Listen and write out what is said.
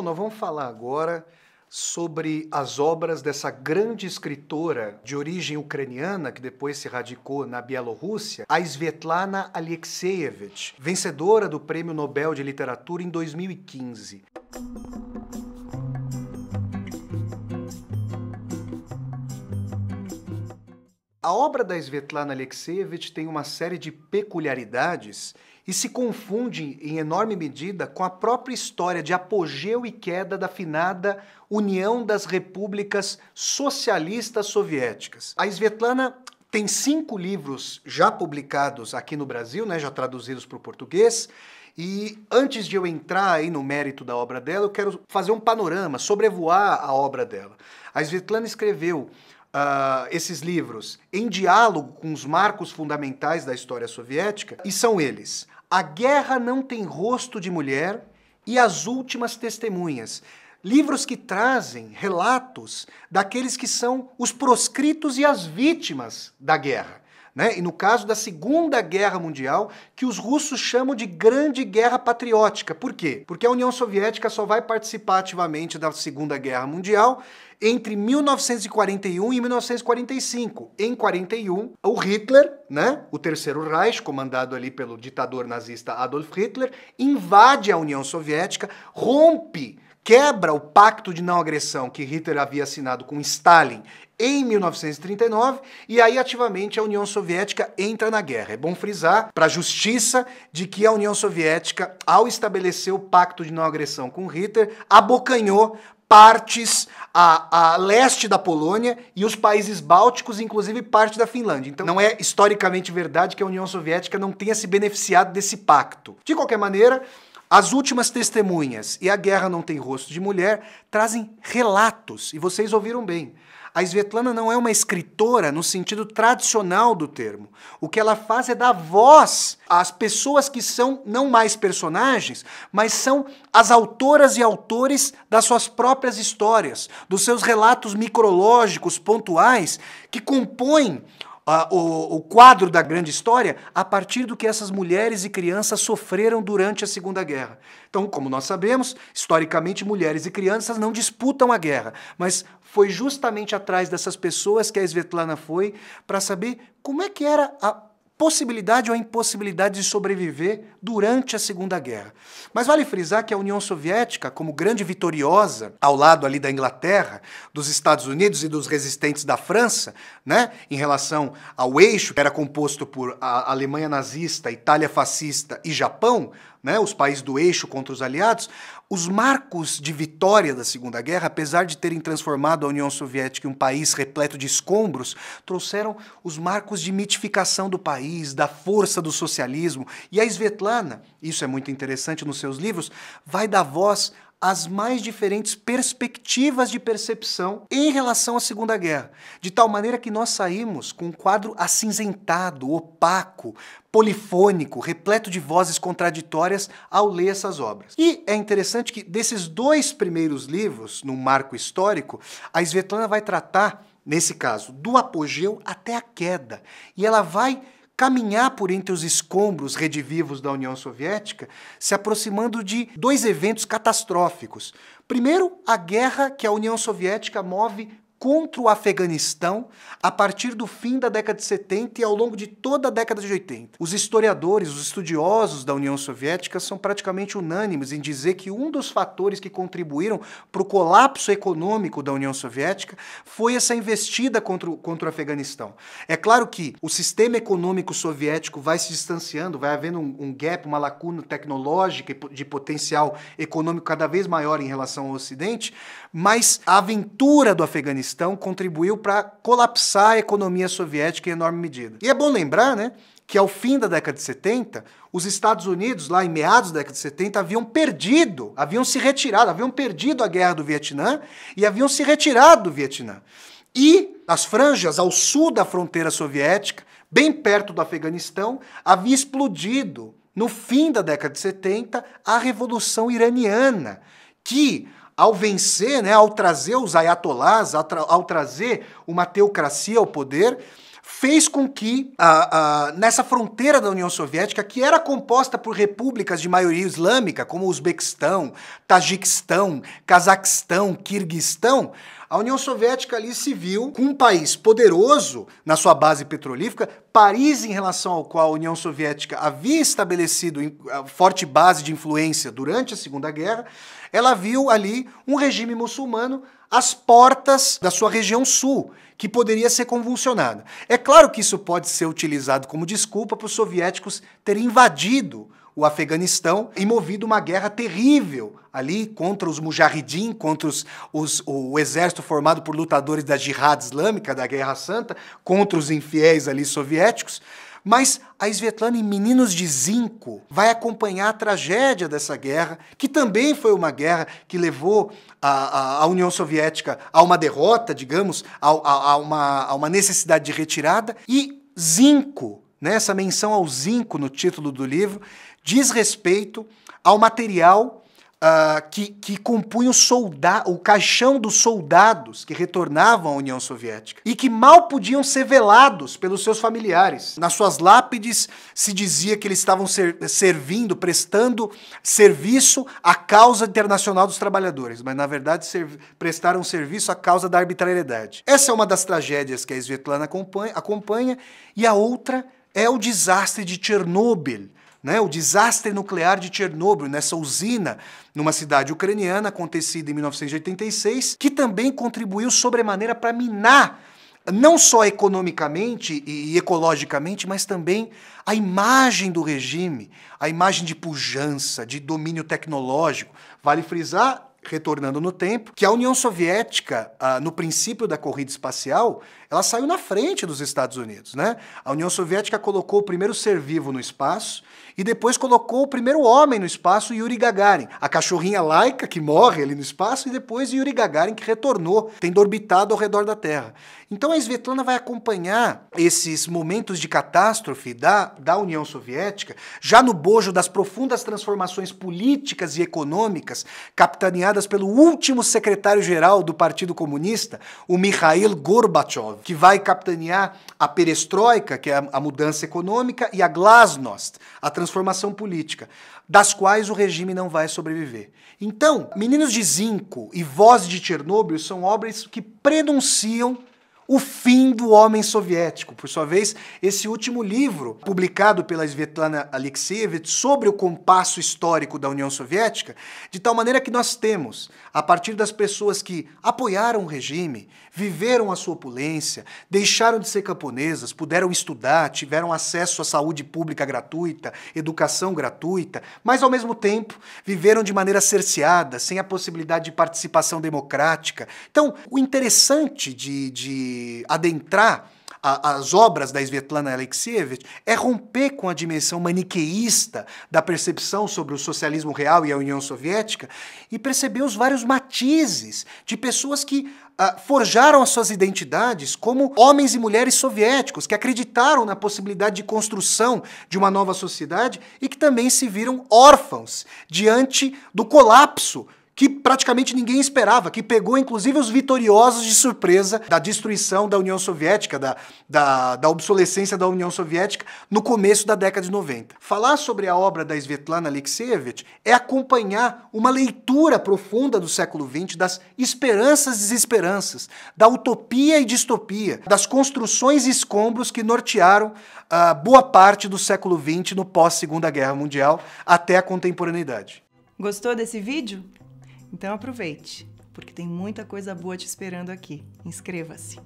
Bom, nós vamos falar agora sobre as obras dessa grande escritora de origem ucraniana, que depois se radicou na Bielorrússia, a Svetlana Alexeyevich, vencedora do Prêmio Nobel de Literatura em 2015. A obra da Svetlana Alexievich tem uma série de peculiaridades e se confunde em enorme medida com a própria história de apogeu e queda da finada União das Repúblicas Socialistas Soviéticas. A Svetlana tem cinco livros já publicados aqui no Brasil, né, já traduzidos para o português. E antes de eu entrar aí no mérito da obra dela, eu quero fazer um panorama, sobrevoar a obra dela. A Svetlana escreveu uh, esses livros em diálogo com os marcos fundamentais da história soviética, e são eles: A Guerra Não Tem Rosto de Mulher e As Últimas Testemunhas. Livros que trazem relatos daqueles que são os proscritos e as vítimas da guerra. Né? E no caso da Segunda Guerra Mundial, que os russos chamam de Grande Guerra Patriótica. Por quê? Porque a União Soviética só vai participar ativamente da Segunda Guerra Mundial entre 1941 e 1945. Em 41, o Hitler, né, o Terceiro Reich, comandado ali pelo ditador nazista Adolf Hitler, invade a União Soviética, rompe quebra o pacto de não agressão que Hitler havia assinado com Stalin em 1939 e aí ativamente a União Soviética entra na guerra. É bom frisar para a justiça de que a União Soviética, ao estabelecer o pacto de não agressão com Hitler, abocanhou partes a, a leste da Polônia e os países bálticos, inclusive parte da Finlândia. Então não é historicamente verdade que a União Soviética não tenha se beneficiado desse pacto. De qualquer maneira, as últimas testemunhas e A Guerra Não Tem Rosto de Mulher trazem relatos, e vocês ouviram bem. A Svetlana não é uma escritora no sentido tradicional do termo. O que ela faz é dar voz às pessoas que são não mais personagens, mas são as autoras e autores das suas próprias histórias, dos seus relatos micrológicos pontuais que compõem o, o quadro da grande história a partir do que essas mulheres e crianças sofreram durante a Segunda Guerra. Então, como nós sabemos, historicamente mulheres e crianças não disputam a guerra, mas foi justamente atrás dessas pessoas que a Svetlana foi para saber como é que era a possibilidade ou a impossibilidade de sobreviver durante a Segunda Guerra. Mas vale frisar que a União Soviética, como grande vitoriosa, ao lado ali da Inglaterra, dos Estados Unidos e dos resistentes da França, né, em relação ao eixo que era composto por a Alemanha nazista, Itália fascista e Japão, né, os países do eixo contra os aliados, os marcos de vitória da Segunda Guerra, apesar de terem transformado a União Soviética em um país repleto de escombros, trouxeram os marcos de mitificação do país, da força do socialismo. E a Svetlana plana, isso é muito interessante nos seus livros, vai dar voz às mais diferentes perspectivas de percepção em relação à Segunda Guerra, de tal maneira que nós saímos com um quadro acinzentado, opaco, polifônico, repleto de vozes contraditórias ao ler essas obras. E é interessante que desses dois primeiros livros, no marco histórico, a Svetlana vai tratar, nesse caso, do apogeu até a queda, e ela vai caminhar por entre os escombros redivivos da União Soviética, se aproximando de dois eventos catastróficos. Primeiro, a guerra que a União Soviética move contra o Afeganistão a partir do fim da década de 70 e ao longo de toda a década de 80. Os historiadores, os estudiosos da União Soviética são praticamente unânimes em dizer que um dos fatores que contribuíram para o colapso econômico da União Soviética foi essa investida contra o, contra o Afeganistão. É claro que o sistema econômico soviético vai se distanciando, vai havendo um, um gap, uma lacuna tecnológica de potencial econômico cada vez maior em relação ao Ocidente, mas a aventura do Afeganistão cristão contribuiu para colapsar a economia soviética em enorme medida. E é bom lembrar, né, que ao fim da década de 70, os Estados Unidos, lá em meados da década de 70, haviam perdido, haviam se retirado, haviam perdido a guerra do Vietnã e haviam se retirado do Vietnã. E as franjas ao sul da fronteira soviética, bem perto do Afeganistão, havia explodido no fim da década de 70 a revolução iraniana, que ao vencer, né, ao trazer os ayatolás, ao, tra ao trazer uma teocracia ao poder, fez com que, uh, uh, nessa fronteira da União Soviética, que era composta por repúblicas de maioria islâmica, como Uzbequistão, Tajiquistão, Cazaquistão, Kirguistão, a União Soviética ali se viu com um país poderoso na sua base petrolífera, Paris, em relação ao qual a União Soviética havia estabelecido forte base de influência durante a Segunda Guerra, ela viu ali um regime muçulmano as portas da sua região sul, que poderia ser convulsionada. É claro que isso pode ser utilizado como desculpa para os soviéticos terem invadido o Afeganistão e movido uma guerra terrível ali contra os mujahidin, contra os, os, o exército formado por lutadores da Jihad Islâmica, da Guerra Santa, contra os infiéis ali soviéticos. Mas a Svetlana em Meninos de Zinco vai acompanhar a tragédia dessa guerra, que também foi uma guerra que levou a, a, a União Soviética a uma derrota, digamos, a, a, uma, a uma necessidade de retirada. E Zinco, né, essa menção ao zinco no título do livro, diz respeito ao material uh, que, que compunha o, solda o caixão dos soldados que retornavam à União Soviética e que mal podiam ser velados pelos seus familiares. Nas suas lápides se dizia que eles estavam ser servindo, prestando serviço à causa internacional dos trabalhadores, mas na verdade prestaram serviço à causa da arbitrariedade. Essa é uma das tragédias que a Svetlana acompanha, acompanha e a outra é o desastre de Chernobyl, né? o desastre nuclear de Chernobyl, nessa usina, numa cidade ucraniana, acontecida em 1986, que também contribuiu sobremaneira para minar não só economicamente e ecologicamente, mas também a imagem do regime, a imagem de pujança, de domínio tecnológico. Vale frisar, retornando no tempo, que a União Soviética, ah, no princípio da corrida espacial, ela saiu na frente dos Estados Unidos, né? A União Soviética colocou o primeiro ser vivo no espaço e depois colocou o primeiro homem no espaço, Yuri Gagarin. A cachorrinha laica que morre ali no espaço e depois Yuri Gagarin que retornou, tendo orbitado ao redor da Terra. Então a Svetlana vai acompanhar esses momentos de catástrofe da, da União Soviética, já no bojo das profundas transformações políticas e econômicas capitaneadas pelo último secretário-geral do Partido Comunista, o Mikhail Gorbachev, que vai capitanear a perestroika, que é a, a mudança econômica, e a glasnost, a transformação transformação política, das quais o regime não vai sobreviver. Então, Meninos de Zinco e Voz de Chernobyl são obras que prenunciam o Fim do Homem Soviético. Por sua vez, esse último livro, publicado pela Svetlana Alexievich sobre o compasso histórico da União Soviética, de tal maneira que nós temos, a partir das pessoas que apoiaram o regime, viveram a sua opulência, deixaram de ser camponesas, puderam estudar, tiveram acesso à saúde pública gratuita, educação gratuita, mas ao mesmo tempo viveram de maneira cerceada, sem a possibilidade de participação democrática. Então, o interessante de, de adentrar a, as obras da Svetlana Alexievich é romper com a dimensão maniqueísta da percepção sobre o socialismo real e a União Soviética e perceber os vários matizes de pessoas que Uh, forjaram as suas identidades como homens e mulheres soviéticos que acreditaram na possibilidade de construção de uma nova sociedade e que também se viram órfãos diante do colapso que praticamente ninguém esperava, que pegou inclusive os vitoriosos de surpresa da destruição da União Soviética, da, da, da obsolescência da União Soviética no começo da década de 90. Falar sobre a obra da Svetlana Alexievich é acompanhar uma leitura profunda do século XX das esperanças e desesperanças, da utopia e distopia, das construções e escombros que nortearam a ah, boa parte do século XX no pós-Segunda Guerra Mundial até a contemporaneidade. Gostou desse vídeo? Então aproveite, porque tem muita coisa boa te esperando aqui. Inscreva-se!